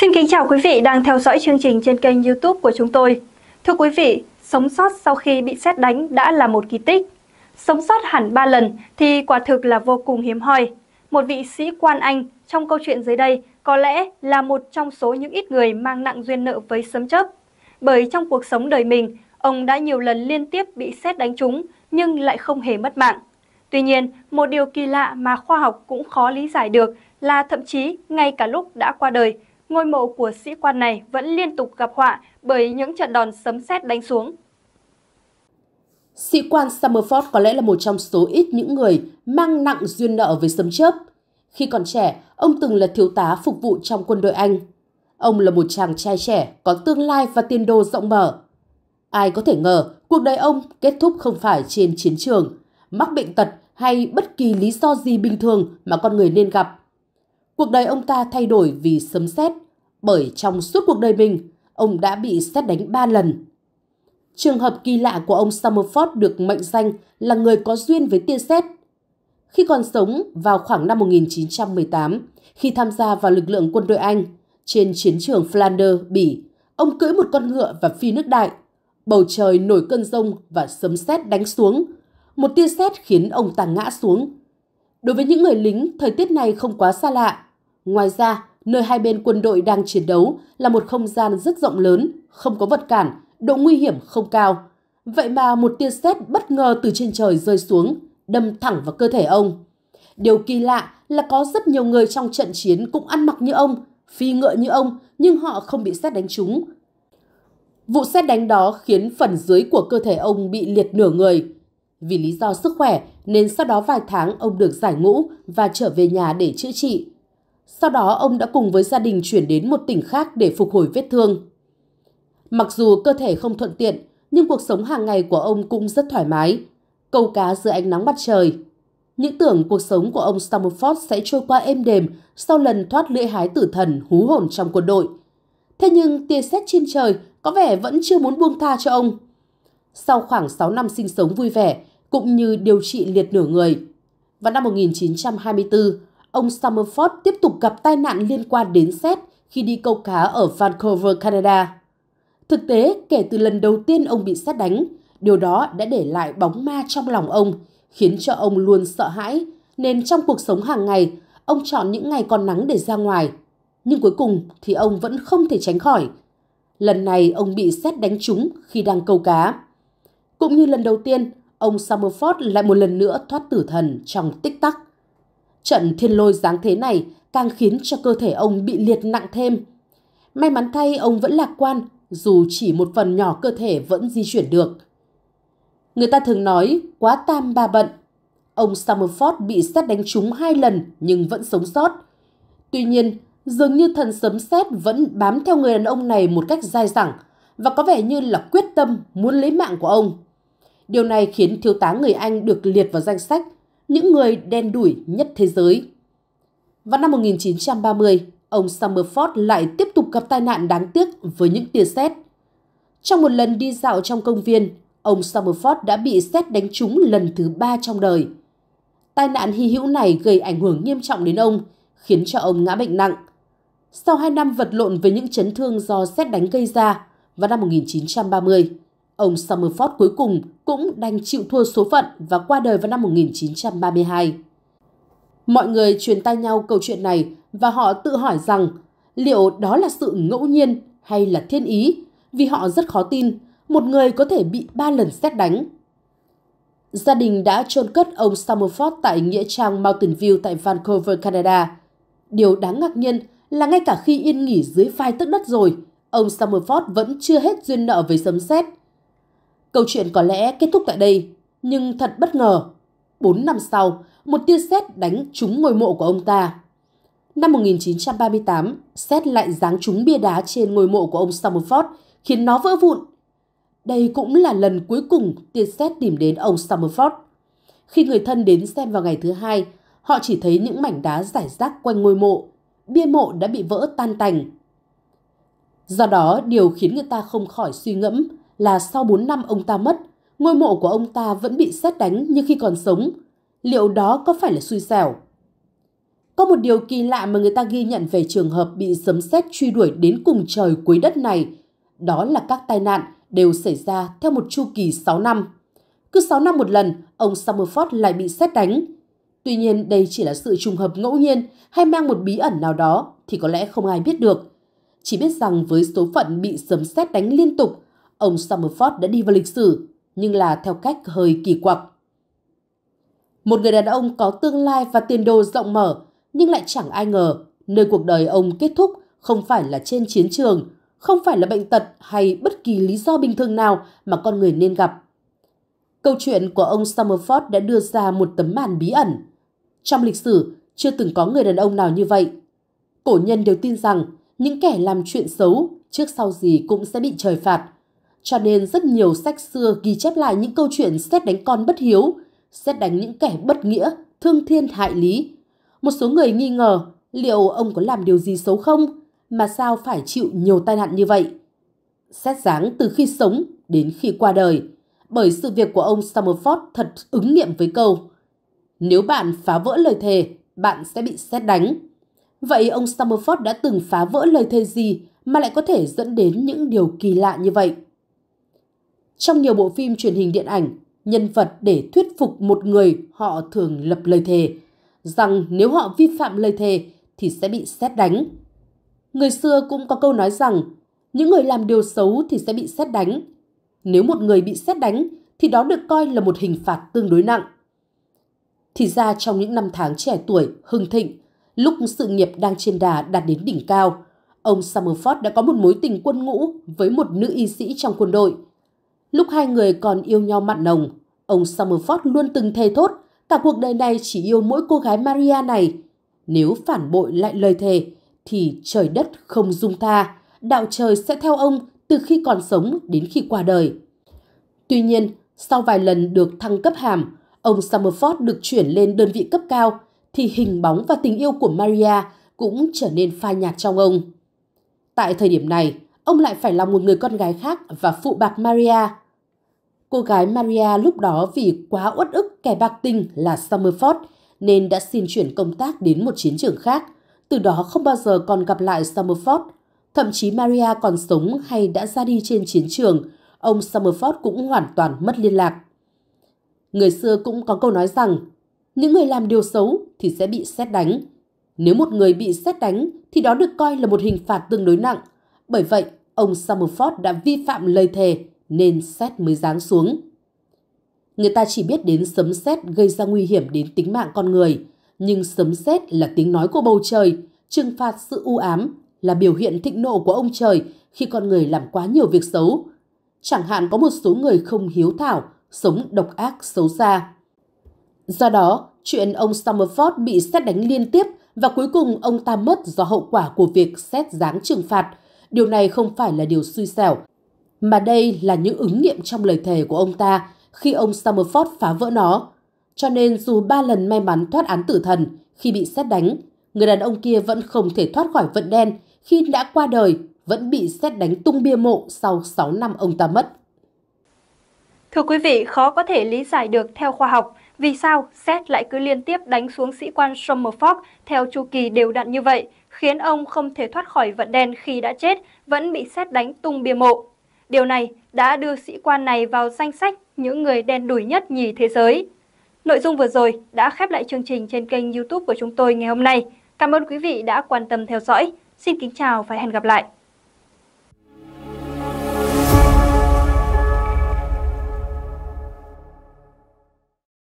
Xin kính chào quý vị đang theo dõi chương trình trên kênh YouTube của chúng tôi. Thưa quý vị, sống sót sau khi bị xét đánh đã là một kỳ tích. Sống sót hẳn 3 lần thì quả thực là vô cùng hiếm hoi. Một vị sĩ quan Anh trong câu chuyện dưới đây có lẽ là một trong số những ít người mang nặng duyên nợ với sấm chớp. Bởi trong cuộc sống đời mình, ông đã nhiều lần liên tiếp bị xét đánh trúng nhưng lại không hề mất mạng. Tuy nhiên, một điều kỳ lạ mà khoa học cũng khó lý giải được là thậm chí ngay cả lúc đã qua đời – ngôi mộ của sĩ quan này vẫn liên tục gặp họa bởi những trận đòn sấm sét đánh xuống. Sĩ quan Summerford có lẽ là một trong số ít những người mang nặng duyên nợ với sấm chớp. Khi còn trẻ, ông từng là thiếu tá phục vụ trong quân đội Anh. Ông là một chàng trai trẻ có tương lai và tiền đồ rộng mở. Ai có thể ngờ cuộc đời ông kết thúc không phải trên chiến trường, mắc bệnh tật hay bất kỳ lý do gì bình thường mà con người nên gặp Cuộc đời ông ta thay đổi vì sấm sét, bởi trong suốt cuộc đời mình, ông đã bị sét đánh 3 lần. Trường hợp kỳ lạ của ông Summerford được mệnh danh là người có duyên với tia sét. Khi còn sống vào khoảng năm 1918, khi tham gia vào lực lượng quân đội Anh trên chiến trường Flanders, Bỉ, ông cưỡi một con ngựa và phi nước đại. Bầu trời nổi cơn rông và sấm sét đánh xuống. Một tia sét khiến ông ta ngã xuống. Đối với những người lính, thời tiết này không quá xa lạ. Ngoài ra, nơi hai bên quân đội đang chiến đấu là một không gian rất rộng lớn, không có vật cản, độ nguy hiểm không cao. Vậy mà một tia sét bất ngờ từ trên trời rơi xuống, đâm thẳng vào cơ thể ông. Điều kỳ lạ là có rất nhiều người trong trận chiến cũng ăn mặc như ông, phi ngựa như ông, nhưng họ không bị sét đánh trúng. Vụ sét đánh đó khiến phần dưới của cơ thể ông bị liệt nửa người. Vì lý do sức khỏe nên sau đó vài tháng ông được giải ngũ và trở về nhà để chữa trị. Sau đó ông đã cùng với gia đình chuyển đến một tỉnh khác để phục hồi vết thương. Mặc dù cơ thể không thuận tiện, nhưng cuộc sống hàng ngày của ông cũng rất thoải mái. Câu cá dưới ánh nắng mặt trời. Những tưởng cuộc sống của ông Stamford sẽ trôi qua êm đềm sau lần thoát lưỡi hái tử thần hú hồn trong quân đội. Thế nhưng tia sét trên trời có vẻ vẫn chưa muốn buông tha cho ông. Sau khoảng 6 năm sinh sống vui vẻ, cũng như điều trị liệt nửa người. Vào năm 1924, ông Summerford tiếp tục gặp tai nạn liên quan đến xét khi đi câu cá ở Vancouver, Canada. Thực tế, kể từ lần đầu tiên ông bị xét đánh, điều đó đã để lại bóng ma trong lòng ông, khiến cho ông luôn sợ hãi, nên trong cuộc sống hàng ngày, ông chọn những ngày còn nắng để ra ngoài. Nhưng cuối cùng thì ông vẫn không thể tránh khỏi. Lần này ông bị xét đánh trúng khi đang câu cá. Cũng như lần đầu tiên, ông Summerford lại một lần nữa thoát tử thần trong tích tắc. Trận thiên lôi giáng thế này càng khiến cho cơ thể ông bị liệt nặng thêm. May mắn thay ông vẫn lạc quan, dù chỉ một phần nhỏ cơ thể vẫn di chuyển được. Người ta thường nói quá tam ba bận. Ông Summerford bị sát đánh trúng hai lần nhưng vẫn sống sót. Tuy nhiên, dường như thần sấm sét vẫn bám theo người đàn ông này một cách dai dẳng và có vẻ như là quyết tâm muốn lấy mạng của ông. Điều này khiến thiếu tá người Anh được liệt vào danh sách những người đen đủi nhất thế giới. Vào năm 1930, ông Summerford lại tiếp tục gặp tai nạn đáng tiếc với những tia sét. Trong một lần đi dạo trong công viên, ông Summerford đã bị sét đánh trúng lần thứ ba trong đời. Tai nạn hy hữu này gây ảnh hưởng nghiêm trọng đến ông, khiến cho ông ngã bệnh nặng. Sau 2 năm vật lộn với những chấn thương do sét đánh gây ra, vào năm 1930, Ông Summerford cuối cùng cũng đành chịu thua số phận và qua đời vào năm 1932. Mọi người truyền tay nhau câu chuyện này và họ tự hỏi rằng liệu đó là sự ngẫu nhiên hay là thiên ý vì họ rất khó tin một người có thể bị ba lần xét đánh. Gia đình đã chôn cất ông Summerford tại nghĩa trang Mountain View tại Vancouver, Canada. Điều đáng ngạc nhiên là ngay cả khi yên nghỉ dưới phai tức đất rồi, ông Summerford vẫn chưa hết duyên nợ với sấm sét. Câu chuyện có lẽ kết thúc tại đây, nhưng thật bất ngờ. 4 năm sau, một tia sét đánh trúng ngôi mộ của ông ta. Năm 1938, sét lại giáng trúng bia đá trên ngôi mộ của ông Summerford, khiến nó vỡ vụn. Đây cũng là lần cuối cùng tia sét tìm đến ông Summerford. Khi người thân đến xem vào ngày thứ hai, họ chỉ thấy những mảnh đá giải rác quanh ngôi mộ, bia mộ đã bị vỡ tan tành. Do đó, điều khiến người ta không khỏi suy ngẫm là sau 4 năm ông ta mất, ngôi mộ của ông ta vẫn bị xét đánh như khi còn sống. Liệu đó có phải là xui xẻo? Có một điều kỳ lạ mà người ta ghi nhận về trường hợp bị sấm sét truy đuổi đến cùng trời cuối đất này, đó là các tai nạn đều xảy ra theo một chu kỳ 6 năm. Cứ 6 năm một lần, ông Summerford lại bị xét đánh. Tuy nhiên đây chỉ là sự trùng hợp ngẫu nhiên hay mang một bí ẩn nào đó thì có lẽ không ai biết được. Chỉ biết rằng với số phận bị sấm sét đánh liên tục, ông Summerford đã đi vào lịch sử, nhưng là theo cách hơi kỳ quặc. Một người đàn ông có tương lai và tiền đồ rộng mở, nhưng lại chẳng ai ngờ nơi cuộc đời ông kết thúc không phải là trên chiến trường, không phải là bệnh tật hay bất kỳ lý do bình thường nào mà con người nên gặp. Câu chuyện của ông Summerford đã đưa ra một tấm màn bí ẩn. Trong lịch sử, chưa từng có người đàn ông nào như vậy. Cổ nhân đều tin rằng những kẻ làm chuyện xấu trước sau gì cũng sẽ bị trời phạt, cho nên rất nhiều sách xưa ghi chép lại những câu chuyện xét đánh con bất hiếu, xét đánh những kẻ bất nghĩa, thương thiên hại lý. Một số người nghi ngờ liệu ông có làm điều gì xấu không mà sao phải chịu nhiều tai nạn như vậy. Xét dáng từ khi sống đến khi qua đời, bởi sự việc của ông Summerford thật ứng nghiệm với câu Nếu bạn phá vỡ lời thề, bạn sẽ bị xét đánh. Vậy ông Summerford đã từng phá vỡ lời thề gì mà lại có thể dẫn đến những điều kỳ lạ như vậy? Trong nhiều bộ phim truyền hình điện ảnh, nhân vật để thuyết phục một người họ thường lập lời thề rằng nếu họ vi phạm lời thề thì sẽ bị xét đánh. Người xưa cũng có câu nói rằng những người làm điều xấu thì sẽ bị xét đánh. Nếu một người bị xét đánh thì đó được coi là một hình phạt tương đối nặng. Thì ra trong những năm tháng trẻ tuổi, hưng thịnh, lúc sự nghiệp đang trên đà đạt đến đỉnh cao, ông Summerford đã có một mối tình quân ngũ với một nữ y sĩ trong quân đội – Lúc hai người còn yêu nhau mặn nồng, ông Summerford luôn từng thề thốt cả cuộc đời này chỉ yêu mỗi cô gái Maria này. Nếu phản bội lại lời thề, thì trời đất không dung tha, đạo trời sẽ theo ông từ khi còn sống đến khi qua đời. Tuy nhiên, sau vài lần được thăng cấp hàm, ông Summerford được chuyển lên đơn vị cấp cao, thì hình bóng và tình yêu của Maria cũng trở nên phai nhạt trong ông. Tại thời điểm này, ông lại phải lòng một người con gái khác và phụ bạc Maria. Cô gái Maria lúc đó vì quá uất ức kẻ bạc tình là Summerford nên đã xin chuyển công tác đến một chiến trường khác, từ đó không bao giờ còn gặp lại Summerford. Thậm chí Maria còn sống hay đã ra đi trên chiến trường, ông Summerford cũng hoàn toàn mất liên lạc. Người xưa cũng có câu nói rằng, những người làm điều xấu thì sẽ bị xét đánh. Nếu một người bị xét đánh thì đó được coi là một hình phạt tương đối nặng. Bởi vậy, ông Summerford đã vi phạm lời thề nên xét mới giáng xuống. Người ta chỉ biết đến sấm sét gây ra nguy hiểm đến tính mạng con người, nhưng sấm sét là tiếng nói của bầu trời, trừng phạt sự u ám là biểu hiện thịnh nộ của ông trời khi con người làm quá nhiều việc xấu. Chẳng hạn có một số người không hiếu thảo, sống độc ác xấu xa. Do đó, chuyện ông Summerford bị xét đánh liên tiếp và cuối cùng ông ta mất do hậu quả của việc xét giáng trừng phạt – điều này không phải là điều suy xẻo, mà đây là những ứng nghiệm trong lời thề của ông ta khi ông Summerford phá vỡ nó. Cho nên dù ba lần may mắn thoát án tử thần khi bị xét đánh, người đàn ông kia vẫn không thể thoát khỏi vận đen khi đã qua đời vẫn bị xét đánh tung bia mộ sau 6 năm ông ta mất. Thưa quý vị, khó có thể lý giải được theo khoa học vì sao xét lại cứ liên tiếp đánh xuống sĩ quan Summerford theo chu kỳ đều đặn như vậy – khiến ông không thể thoát khỏi vận đen khi đã chết, vẫn bị xét đánh tung bia mộ. Điều này đã đưa sĩ quan này vào danh sách những người đen đủi nhất nhì thế giới. Nội dung vừa rồi đã khép lại chương trình trên kênh youtube của chúng tôi ngày hôm nay. Cảm ơn quý vị đã quan tâm theo dõi. Xin kính chào và hẹn gặp lại.